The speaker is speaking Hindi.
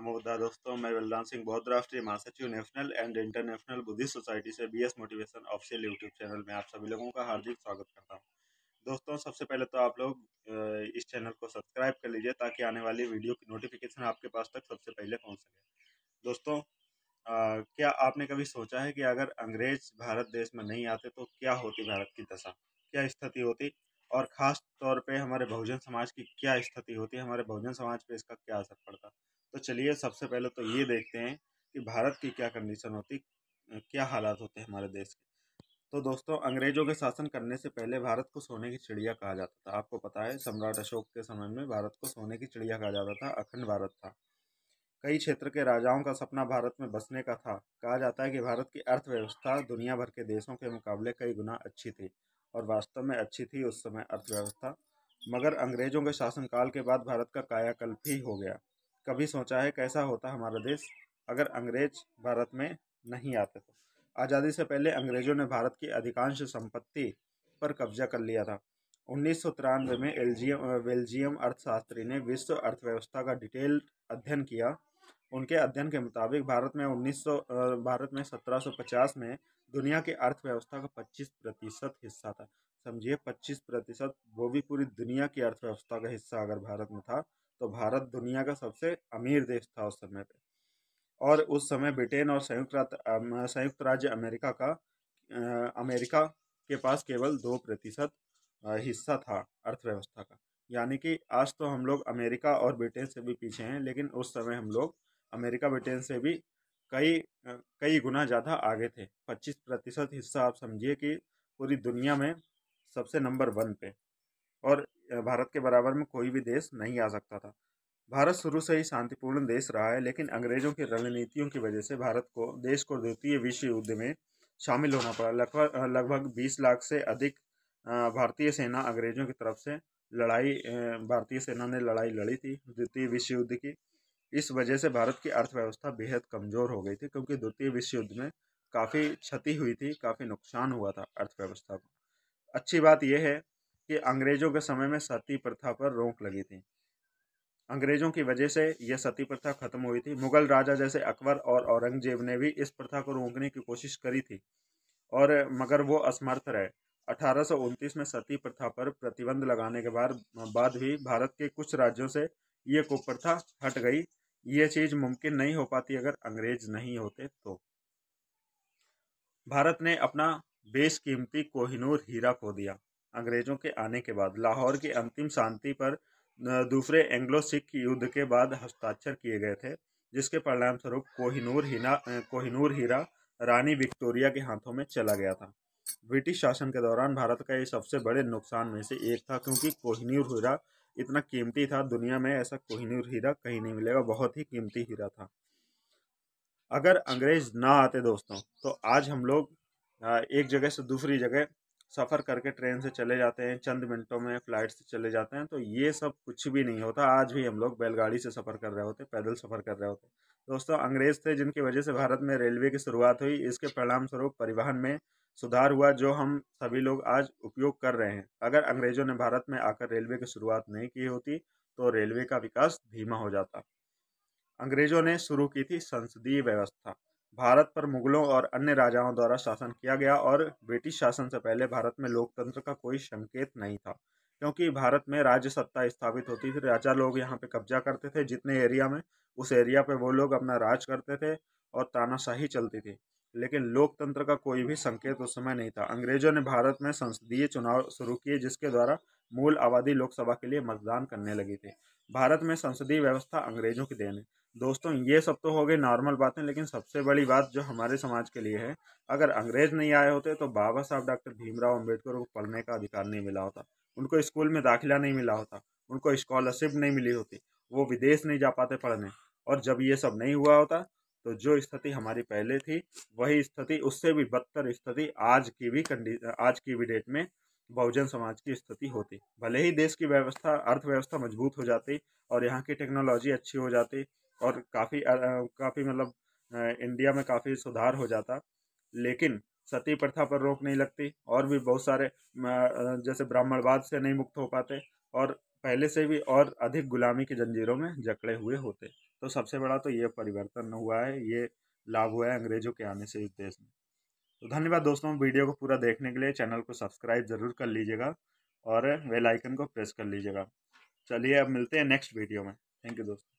नमोदा दोस्तों मैं बलराम सिंह बौद्ध राष्ट्रीय महासचिव national and international Buddhist society से BS motivation official YouTube channel में आप सभी लोगों का हार्दिक स्वागत करता हूँ दोस्तों सबसे पहले तो आप लोग इस चैनल को सब्सक्राइब कर लीजिए ताकि आने वाली वीडियो की नोटिफिकेशन आपके पास तक सबसे पहले पहुँच सके दोस्तों आ, क्या आपने कभी सोचा है कि अगर अंग्रेज भारत देश में नहीं आते तो क्या होती भारत की दशा क्या स्थिति होती और ख़ास तौर पे हमारे बहुजन समाज की क्या स्थिति होती है हमारे बहुजन समाज पे इसका क्या असर पड़ता तो चलिए सबसे पहले तो ये देखते हैं कि भारत की क्या कंडीशन होती क्या हालात होते हैं हमारे देश के तो दोस्तों अंग्रेजों के शासन करने से पहले भारत को सोने की चिड़िया कहा जाता था आपको पता है सम्राट अशोक के समय में भारत को सोने की चिड़िया कहा जाता था अखंड भारत था कई क्षेत्र के राजाओं का सपना भारत में बसने का था कहा जाता है कि भारत की अर्थव्यवस्था दुनिया भर के देशों के मुकाबले कई गुना अच्छी थी और वास्तव में अच्छी थी उस समय अर्थव्यवस्था मगर अंग्रेजों के शासनकाल के बाद भारत का कायाकल्प ही हो गया कभी सोचा है कैसा होता हमारा देश अगर अंग्रेज भारत में नहीं आते तो आज़ादी से पहले अंग्रेज़ों ने भारत की अधिकांश संपत्ति पर कब्जा कर लिया था उन्नीस में एल्जियम बेल्जियम अर्थशास्त्री ने विश्व अर्थव्यवस्था का डिटेल अध्ययन किया उनके अध्ययन के मुताबिक भारत में 1900 भारत में 1750 में दुनिया की अर्थव्यवस्था का 25 प्रतिशत हिस्सा था समझिए 25 प्रतिशत वो भी पूरी दुनिया की अर्थव्यवस्था का हिस्सा अगर भारत में था तो भारत दुनिया का सबसे अमीर देश था उस समय पे और उस समय ब्रिटेन और संयुक्त राज्य संयुक्त राज्य अमेरिका का आ, अमेरिका के पास केवल दो प्रतिशत हिस्सा था अर्थव्यवस्था का यानी कि आज तो हम लोग अमेरिका और ब्रिटेन से भी पीछे हैं लेकिन उस समय हम लोग अमेरिका ब्रिटेन से भी कई कई गुना ज़्यादा आगे थे पच्चीस प्रतिशत हिस्सा आप समझिए कि पूरी दुनिया में सबसे नंबर वन पे और भारत के बराबर में कोई भी देश नहीं आ सकता था भारत शुरू से ही शांतिपूर्ण देश रहा है लेकिन अंग्रेजों की रणनीतियों की वजह से भारत को देश को द्वितीय विश्व युद्ध में शामिल होना पड़ा लगभग लगभग बीस लाख से अधिक भारतीय सेना अंग्रेजों की तरफ से लड़ाई भारतीय सेना ने लड़ाई लड़ी थी द्वितीय विश्व युद्ध की इस वजह से भारत की अर्थव्यवस्था बेहद कमज़ोर हो गई थी क्योंकि द्वितीय विश्व युद्ध में काफ़ी क्षति हुई थी काफ़ी नुकसान हुआ था अर्थव्यवस्था को अच्छी बात यह है कि अंग्रेजों के समय में सती प्रथा पर रोक लगी थी अंग्रेजों की वजह से यह सती प्रथा खत्म हुई थी मुगल राजा जैसे अकबर और औरंगजेब ने भी इस प्रथा को रोकने की कोशिश करी थी और मगर वो असमर्थ रहे अठारह में सती प्रथा पर प्रतिबंध लगाने के बाद बाद भी भारत के कुछ राज्यों से ये कुप्रथा हट गई ये चीज़ मुमकिन नहीं हो पाती अगर अंग्रेज नहीं होते तो भारत ने अपना बेशकीमती कोहिनूर हीरा खो दिया अंग्रेजों के आने के बाद लाहौर की अंतिम शांति पर दूसरे एंग्लो सिख युद्ध के बाद हस्ताक्षर किए गए थे जिसके परिणामस्वरूप कोहिनूर हीरा कोहिनूर हीरा रानी विक्टोरिया के हाथों में चला गया था ब्रिटिश शासन के दौरान भारत का ये सबसे बड़े नुकसान में से एक था क्योंकि कोहिनूर हीरा इतना कीमती था दुनिया में ऐसा कोहिनूर हीरा कहीं नहीं मिलेगा बहुत ही कीमती हीरा था अगर अंग्रेज ना आते दोस्तों तो आज हम लोग एक जगह से दूसरी जगह सफ़र करके ट्रेन से चले जाते हैं चंद मिनटों में फ़्लाइट से चले जाते हैं तो ये सब कुछ भी नहीं होता आज भी हम लोग बैलगाड़ी से सफ़र कर रहे होते पैदल सफ़र कर रहे होते दोस्तों अंग्रेज़ थे जिनकी वजह से भारत में रेलवे की शुरुआत हुई इसके परिणाम स्वरूप परिवहन में सुधार हुआ जो हम सभी लोग आज उपयोग कर रहे हैं अगर अंग्रेज़ों ने भारत में आकर रेलवे की शुरुआत नहीं की होती तो रेलवे का विकास धीमा हो जाता अंग्रेज़ों ने शुरू की थी संसदीय व्यवस्था भारत पर मुगलों और अन्य राजाओं द्वारा शासन किया गया और ब्रिटिश शासन से पहले भारत में लोकतंत्र का कोई संकेत नहीं था क्योंकि भारत में राज्य सत्ता स्थापित होती थी राजा लोग यहाँ पे कब्जा करते थे जितने एरिया में उस एरिया पे वो लोग अपना राज करते थे और तानाशाही चलती थी लेकिन लोकतंत्र का कोई भी संकेत उस समय नहीं था अंग्रेजों ने भारत में संसदीय चुनाव शुरू किए जिसके द्वारा मूल आबादी लोकसभा के लिए मतदान करने लगी थी भारत में संसदीय व्यवस्था अंग्रेजों की देन है दोस्तों ये सब तो हो गए नॉर्मल बातें लेकिन सबसे बड़ी बात जो हमारे समाज के लिए है अगर अंग्रेज नहीं आए होते तो बाबा साहब डॉक्टर भीमराव अम्बेडकर को पढ़ने का अधिकार नहीं मिला होता उनको स्कूल में दाखिला नहीं मिला होता उनको स्कॉलरशिप नहीं मिली होती वो विदेश नहीं जा पाते पढ़ने और जब ये सब नहीं हुआ होता तो जो स्थिति हमारी पहले थी वही स्थिति उससे भी बदतर स्थिति आज की भी कंडी आज की भी डेट में बहुजन समाज की स्थिति होती भले ही देश की व्यवस्था अर्थव्यवस्था मजबूत हो जाती और यहाँ की टेक्नोलॉजी अच्छी हो जाती और काफ़ी काफ़ी मतलब इंडिया में काफ़ी सुधार हो जाता लेकिन सती प्रथा पर रोक नहीं लगती और भी बहुत सारे जैसे ब्राह्मणवाद से नहीं मुक्त हो पाते और पहले से भी और अधिक गुलामी की जंजीरों में जकड़े हुए होते तो सबसे बड़ा तो ये परिवर्तन हुआ है ये लाभ हुआ है अंग्रेजों के आने से इस देश में तो धन्यवाद दोस्तों वीडियो को पूरा देखने के लिए चैनल को सब्सक्राइब ज़रूर कर लीजिएगा और वेलाइकन को प्रेस कर लीजिएगा चलिए अब मिलते हैं नेक्स्ट वीडियो में थैंक यू दोस्तों